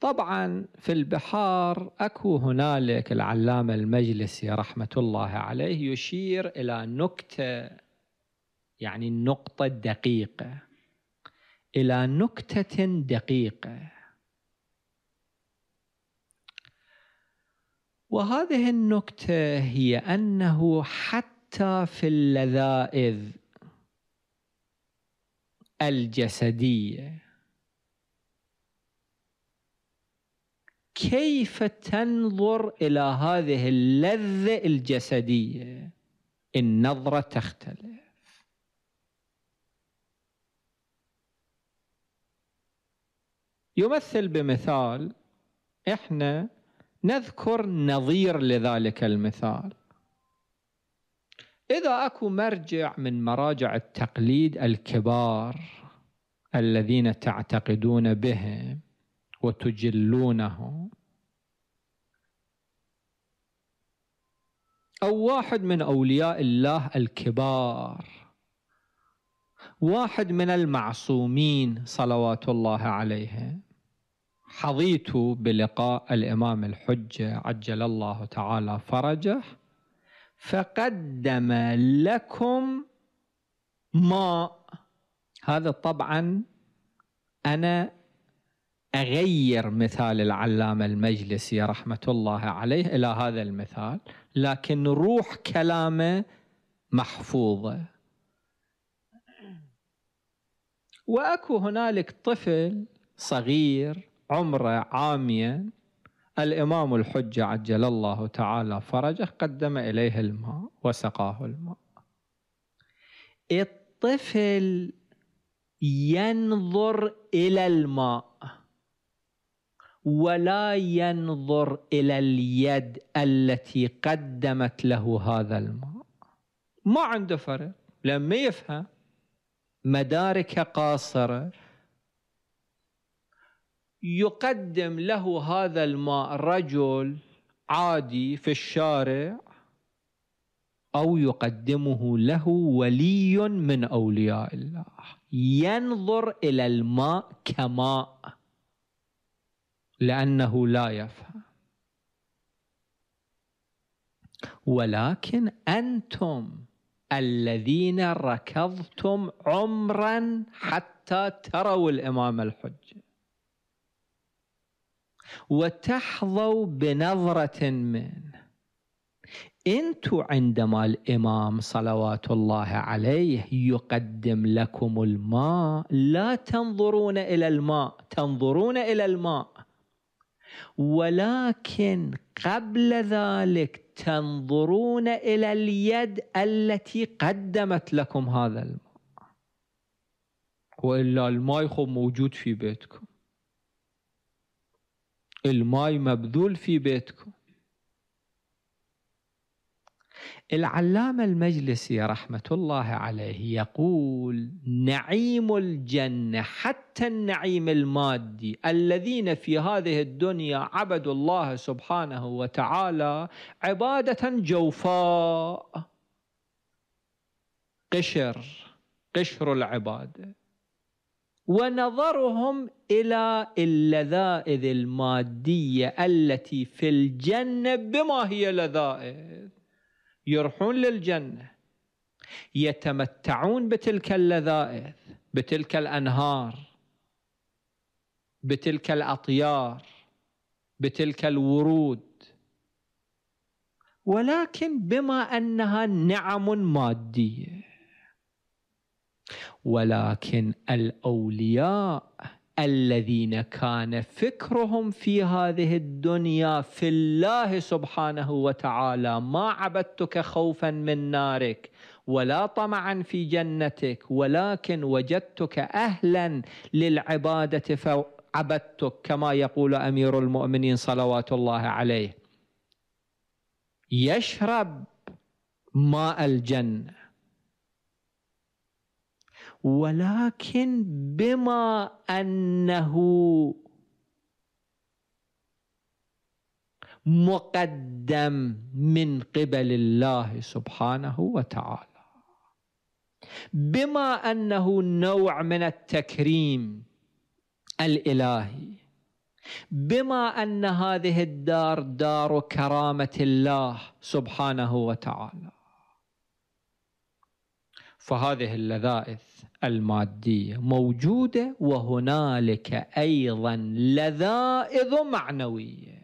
طبعا في البحار اكو هنالك العلامه المجلسي رحمه الله عليه يشير الى نكته يعني النقطه الدقيقه الى نكته دقيقه وهذه النكته هي انه حتى في اللذائذ الجسديه كيف تنظر الى هذه اللذه الجسديه النظره تختلف يمثل بمثال احنا نذكر نظير لذلك المثال اذا اكو مرجع من مراجع التقليد الكبار الذين تعتقدون بهم وتجلونه أو واحد من أولياء الله الكبار واحد من المعصومين صلوات الله عليه حظيت بلقاء الإمام الحجة عجل الله تعالى فرجه فقدم لكم ماء هذا طبعا أنا أغير مثال العلامة المجلسي رحمة الله عليه إلى هذا المثال لكن روح كلامه محفوظة وأكو هنالك طفل صغير عمره عاميا الإمام الحجة عجل الله تعالى فرجه قدم إليه الماء وسقاه الماء الطفل ينظر إلى الماء ولا ينظر الى اليد التي قدمت له هذا الماء ما عنده فرق لما يفهم مداركه قاصره يقدم له هذا الماء رجل عادي في الشارع او يقدمه له ولي من اولياء الله ينظر الى الماء كماء لأنه لا يفهم ولكن أنتم الذين ركضتم عمرا حتى تروا الإمام الحجة وتحظوا بنظرة منه انتم عندما الامام صلوات الله عليه يقدم لكم الماء لا تنظرون الى الماء تنظرون الى الماء ولكن قبل ذلك تنظرون إلى اليد التي قدمت لكم هذا الماء وإلا الماء خب موجود في بيتكم الماء مبذول في بيتكم العلامة المجلسي رحمة الله عليه يقول نعيم الجنة حتى النعيم المادي الذين في هذه الدنيا عبدوا الله سبحانه وتعالى عبادة جوفاء قشر قشر العباده ونظرهم الى اللذائذ الماديه التي في الجنه بما هي لذائذ يروحون للجنة يتمتعون بتلك اللذائذ بتلك الأنهار بتلك الأطيار بتلك الورود ولكن بما أنها نعم مادية ولكن الأولياء الذين كان فكرهم في هذه الدنيا في الله سبحانه وتعالى ما عبدتك خوفا من نارك ولا طمعا في جنتك ولكن وجدتك اهلا للعباده فعبدتك كما يقول امير المؤمنين صلوات الله عليه يشرب ماء الجنه ولكن بما انه مقدم من قبل الله سبحانه وتعالى بما انه نوع من التكريم الالهي بما ان هذه الدار دار كرامه الله سبحانه وتعالى فهذه اللذائذ الماديه موجوده وهنالك ايضا لذائذ معنويه